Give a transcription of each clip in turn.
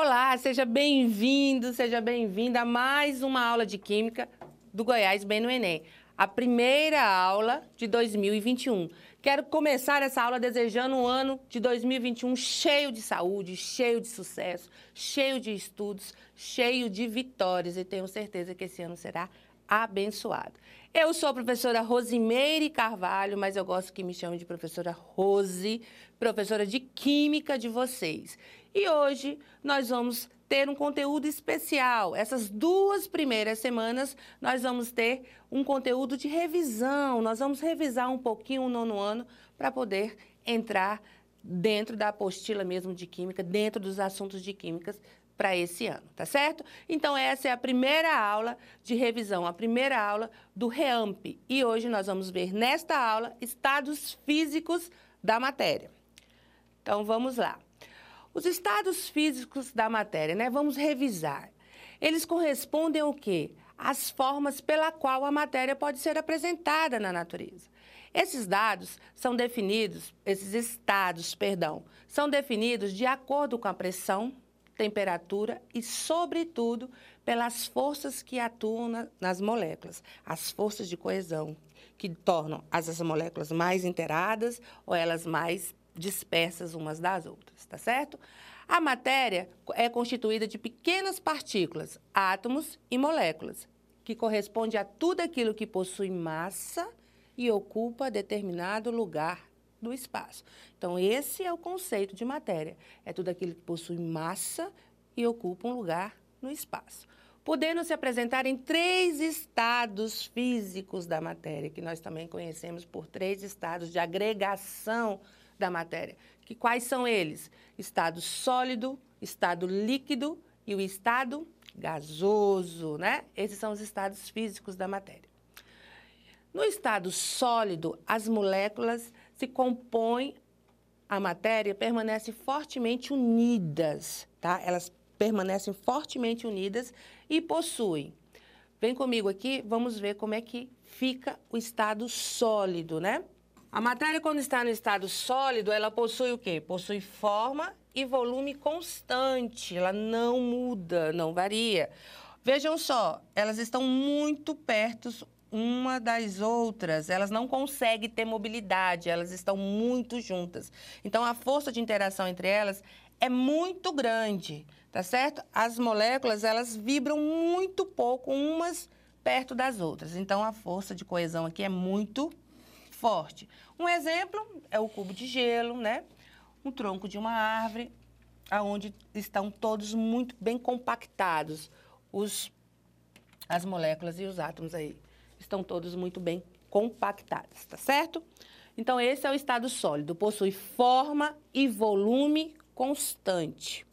Olá, seja bem-vindo, seja bem-vinda a mais uma aula de Química do Goiás Bem no Enem. A primeira aula de 2021. Quero começar essa aula desejando um ano de 2021 cheio de saúde, cheio de sucesso, cheio de estudos, cheio de vitórias e tenho certeza que esse ano será abençoado. Eu sou a professora Rosimeire Carvalho, mas eu gosto que me chamem de professora Rose, professora de Química de vocês. E hoje nós vamos ter um conteúdo especial. Essas duas primeiras semanas nós vamos ter um conteúdo de revisão. Nós vamos revisar um pouquinho o nono ano para poder entrar dentro da apostila mesmo de química, dentro dos assuntos de químicas para esse ano, tá certo? Então essa é a primeira aula de revisão, a primeira aula do REAMP. E hoje nós vamos ver nesta aula estados físicos da matéria. Então vamos lá. Os estados físicos da matéria, né? Vamos revisar. Eles correspondem ao quê? As formas pela qual a matéria pode ser apresentada na natureza. Esses dados são definidos, esses estados, perdão, são definidos de acordo com a pressão, temperatura e, sobretudo, pelas forças que atuam na, nas moléculas, as forças de coesão, que tornam as, as moléculas mais interadas ou elas mais dispersas umas das outras está certo? A matéria é constituída de pequenas partículas, átomos e moléculas, que corresponde a tudo aquilo que possui massa e ocupa determinado lugar do espaço. Então, esse é o conceito de matéria. É tudo aquilo que possui massa e ocupa um lugar no espaço. Podendo se apresentar em três estados físicos da matéria, que nós também conhecemos por três estados de agregação da matéria, que quais são eles? Estado sólido, estado líquido e o estado gasoso, né? Esses são os estados físicos da matéria. No estado sólido, as moléculas se compõem, a matéria permanece fortemente unidas, tá? Elas permanecem fortemente unidas e possuem. Vem comigo aqui, vamos ver como é que fica o estado sólido, né? A matéria, quando está no estado sólido, ela possui o quê? Possui forma e volume constante. Ela não muda, não varia. Vejam só, elas estão muito perto uma das outras, elas não conseguem ter mobilidade, elas estão muito juntas. Então, a força de interação entre elas é muito grande, tá certo? As moléculas, elas vibram muito pouco umas perto das outras. Então, a força de coesão aqui é muito grande forte. Um exemplo é o cubo de gelo, né? Um tronco de uma árvore, aonde estão todos muito bem compactados. Os, as moléculas e os átomos aí estão todos muito bem compactados, tá certo? Então, esse é o estado sólido, possui forma e volume constante.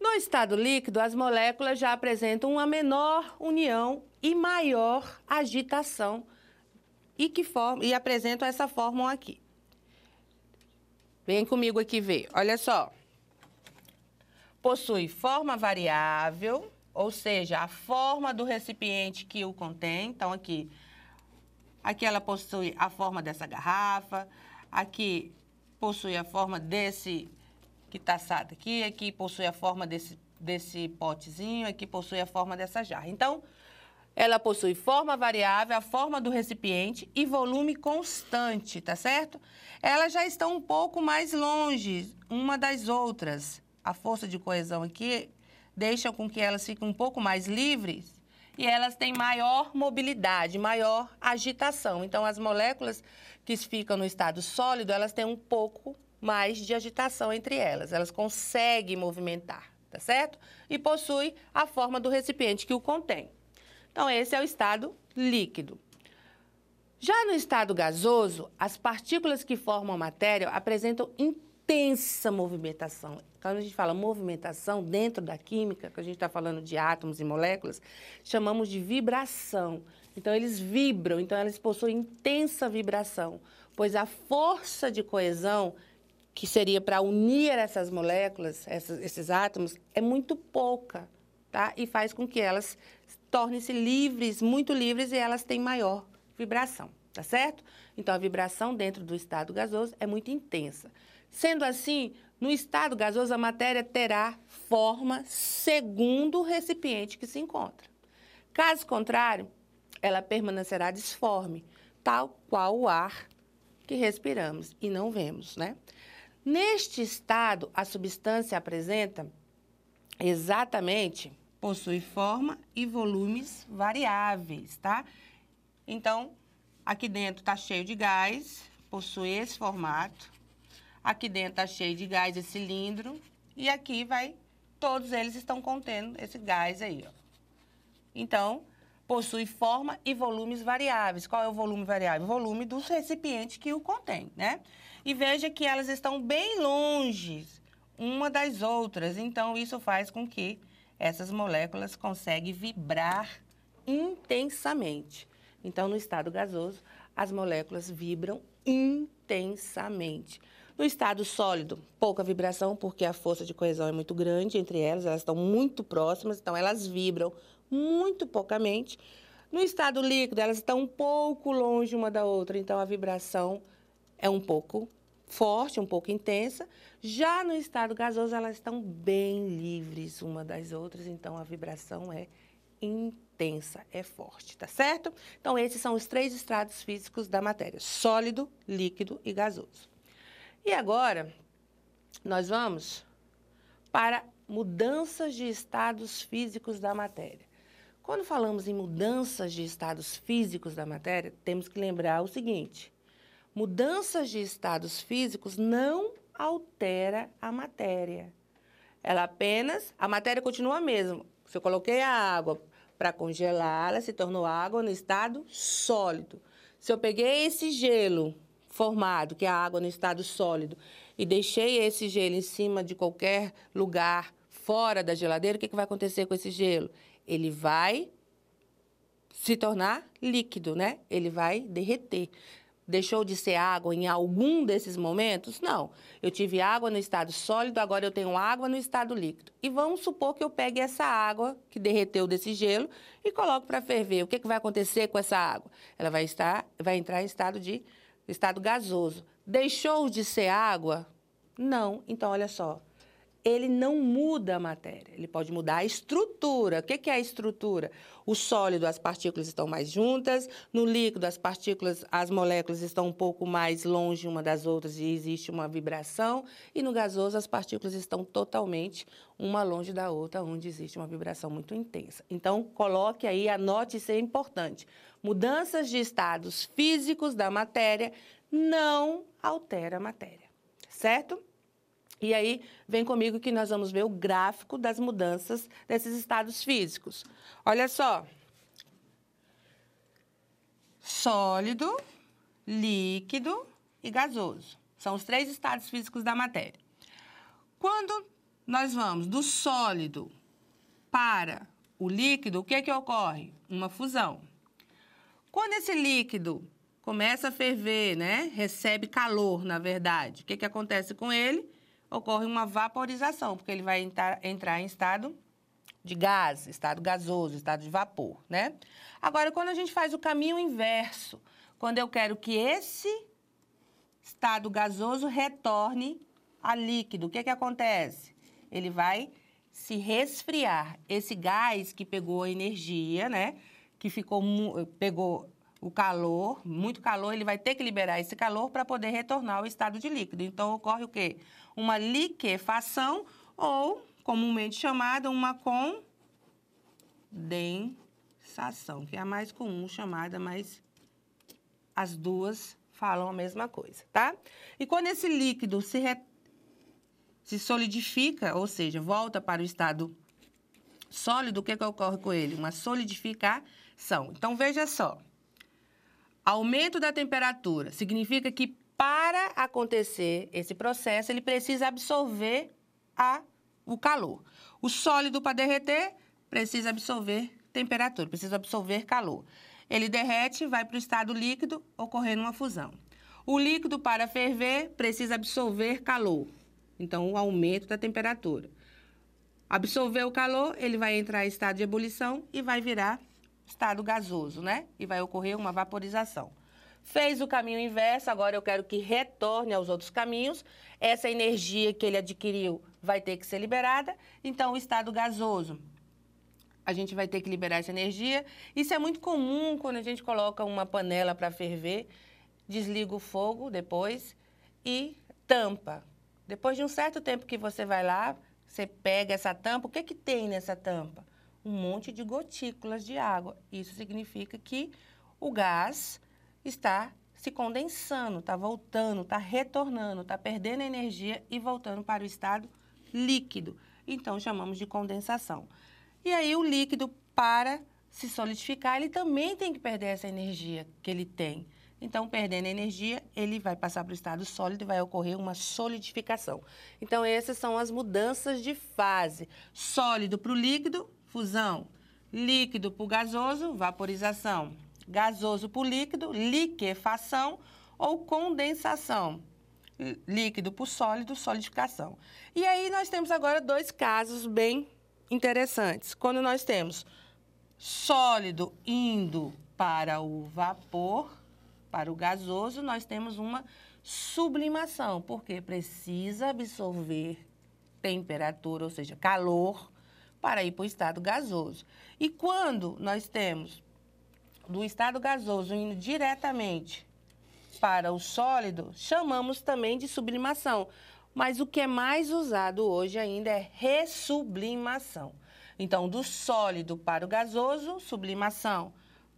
No estado líquido, as moléculas já apresentam uma menor união e maior agitação e, que form, e apresento essa fórmula aqui. Vem comigo aqui ver. Olha só. Possui forma variável, ou seja, a forma do recipiente que o contém. Então, aqui, aqui ela possui a forma dessa garrafa, aqui possui a forma desse que tá assado aqui, aqui possui a forma desse, desse potezinho, aqui possui a forma dessa jarra. Então, ela possui forma variável, a forma do recipiente e volume constante, tá certo? Elas já estão um pouco mais longe uma das outras. A força de coesão aqui deixa com que elas fiquem um pouco mais livres e elas têm maior mobilidade, maior agitação. Então, as moléculas que ficam no estado sólido, elas têm um pouco mais de agitação entre elas. Elas conseguem movimentar, tá certo? E possui a forma do recipiente que o contém. Então, esse é o estado líquido. Já no estado gasoso, as partículas que formam a matéria apresentam intensa movimentação. Quando a gente fala movimentação dentro da química, que a gente está falando de átomos e moléculas, chamamos de vibração. Então, eles vibram, então, eles possuem intensa vibração, pois a força de coesão, que seria para unir essas moléculas, esses átomos, é muito pouca, tá? E faz com que elas tornem-se livres, muito livres, e elas têm maior vibração, tá certo? Então, a vibração dentro do estado gasoso é muito intensa. Sendo assim, no estado gasoso, a matéria terá forma segundo o recipiente que se encontra. Caso contrário, ela permanecerá disforme, tal qual o ar que respiramos e não vemos, né? Neste estado, a substância apresenta exatamente possui forma e volumes variáveis, tá? Então, aqui dentro tá cheio de gás, possui esse formato. Aqui dentro tá cheio de gás esse cilindro. E aqui vai, todos eles estão contendo esse gás aí, ó. Então, possui forma e volumes variáveis. Qual é o volume variável? O volume do recipiente que o contém, né? E veja que elas estão bem longe uma das outras. Então, isso faz com que essas moléculas conseguem vibrar intensamente. Então, no estado gasoso, as moléculas vibram intensamente. No estado sólido, pouca vibração, porque a força de coesão é muito grande entre elas, elas estão muito próximas, então elas vibram muito poucamente. No estado líquido, elas estão um pouco longe uma da outra, então a vibração é um pouco forte, um pouco intensa. Já no estado gasoso, elas estão bem livres uma das outras, então a vibração é intensa, é forte, tá certo? Então, esses são os três estados físicos da matéria: sólido, líquido e gasoso. E agora, nós vamos para mudanças de estados físicos da matéria. Quando falamos em mudanças de estados físicos da matéria, temos que lembrar o seguinte: Mudanças de estados físicos não altera a matéria. Ela apenas, a matéria continua a mesma. Se eu coloquei a água para congelar, ela se tornou água no estado sólido. Se eu peguei esse gelo formado, que é a água no estado sólido, e deixei esse gelo em cima de qualquer lugar fora da geladeira, o que, que vai acontecer com esse gelo? Ele vai se tornar líquido, né? Ele vai derreter. Deixou de ser água em algum desses momentos? Não. Eu tive água no estado sólido, agora eu tenho água no estado líquido. E vamos supor que eu pegue essa água que derreteu desse gelo e coloco para ferver. O que, que vai acontecer com essa água? Ela vai, estar, vai entrar em estado de estado gasoso. Deixou de ser água? Não. Então, olha só, ele não muda a matéria, ele pode mudar a estrutura. O que é a estrutura? O sólido, as partículas estão mais juntas, no líquido, as partículas, as moléculas estão um pouco mais longe uma das outras e existe uma vibração, e no gasoso, as partículas estão totalmente uma longe da outra, onde existe uma vibração muito intensa. Então, coloque aí, anote, isso é importante. Mudanças de estados físicos da matéria não altera a matéria, certo? E aí, vem comigo que nós vamos ver o gráfico das mudanças desses estados físicos. Olha só. Sólido, líquido e gasoso. São os três estados físicos da matéria. Quando nós vamos do sólido para o líquido, o que é que ocorre? Uma fusão. Quando esse líquido começa a ferver, né? Recebe calor, na verdade. O que, é que acontece com ele? ocorre uma vaporização, porque ele vai entrar, entrar em estado de gás, estado gasoso, estado de vapor, né? Agora, quando a gente faz o caminho inverso, quando eu quero que esse estado gasoso retorne a líquido, o que que acontece? Ele vai se resfriar. Esse gás que pegou energia, né? Que ficou pegou o calor, muito calor, ele vai ter que liberar esse calor para poder retornar ao estado de líquido. Então ocorre o quê? Uma liquefação ou, comumente chamada, uma condensação, que é a mais comum chamada, mas as duas falam a mesma coisa, tá? E quando esse líquido se, re... se solidifica, ou seja, volta para o estado sólido, o que, que ocorre com ele? Uma solidificação. Então veja só. Aumento da temperatura significa que para acontecer esse processo, ele precisa absorver a, o calor. O sólido para derreter precisa absorver temperatura, precisa absorver calor. Ele derrete, vai para o estado líquido, ocorrendo uma fusão. O líquido para ferver precisa absorver calor. Então, o aumento da temperatura. Absorver o calor, ele vai entrar em estado de ebulição e vai virar estado gasoso, né? E vai ocorrer uma vaporização. Fez o caminho inverso, agora eu quero que retorne aos outros caminhos. Essa energia que ele adquiriu vai ter que ser liberada. Então, o estado gasoso, a gente vai ter que liberar essa energia. Isso é muito comum quando a gente coloca uma panela para ferver, desliga o fogo depois e tampa. Depois de um certo tempo que você vai lá, você pega essa tampa, o que, que tem nessa tampa? um monte de gotículas de água. Isso significa que o gás está se condensando, está voltando, está retornando, está perdendo energia e voltando para o estado líquido. Então, chamamos de condensação. E aí, o líquido, para se solidificar, ele também tem que perder essa energia que ele tem. Então, perdendo energia, ele vai passar para o estado sólido e vai ocorrer uma solidificação. Então, essas são as mudanças de fase: sólido para o líquido fusão líquido por gasoso, vaporização, gasoso por líquido, liquefação ou condensação, líquido por sólido, solidificação. E aí nós temos agora dois casos bem interessantes. Quando nós temos sólido indo para o vapor, para o gasoso, nós temos uma sublimação, porque precisa absorver temperatura, ou seja, calor, para ir para o estado gasoso. E quando nós temos do estado gasoso indo diretamente para o sólido, chamamos também de sublimação. Mas o que é mais usado hoje ainda é ressublimação. Então, do sólido para o gasoso, sublimação.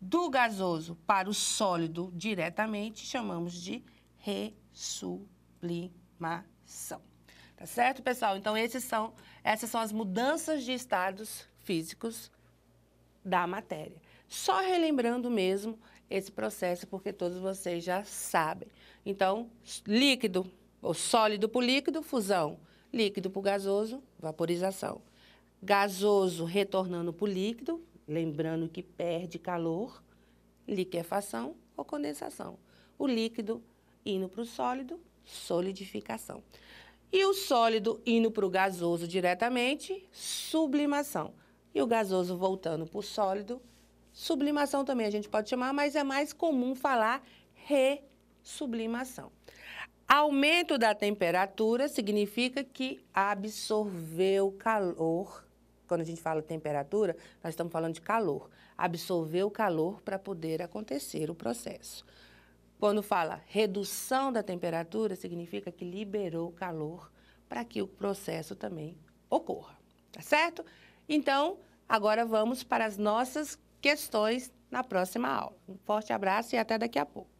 Do gasoso para o sólido diretamente, chamamos de ressublimação. Tá certo, pessoal? Então, esses são, essas são as mudanças de estados físicos da matéria. Só relembrando mesmo esse processo, porque todos vocês já sabem. Então, líquido, ou sólido para líquido, fusão. Líquido para gasoso, vaporização. Gasoso retornando para líquido, lembrando que perde calor, liquefação ou condensação. O líquido indo para o sólido, solidificação. E o sólido indo para o gasoso diretamente, sublimação. E o gasoso voltando para o sólido, sublimação também a gente pode chamar, mas é mais comum falar ressublimação. Aumento da temperatura significa que absorveu calor. Quando a gente fala temperatura, nós estamos falando de calor. Absorveu calor para poder acontecer o processo. Quando fala redução da temperatura, significa que liberou calor para que o processo também ocorra, tá certo? Então, agora vamos para as nossas questões na próxima aula. Um forte abraço e até daqui a pouco.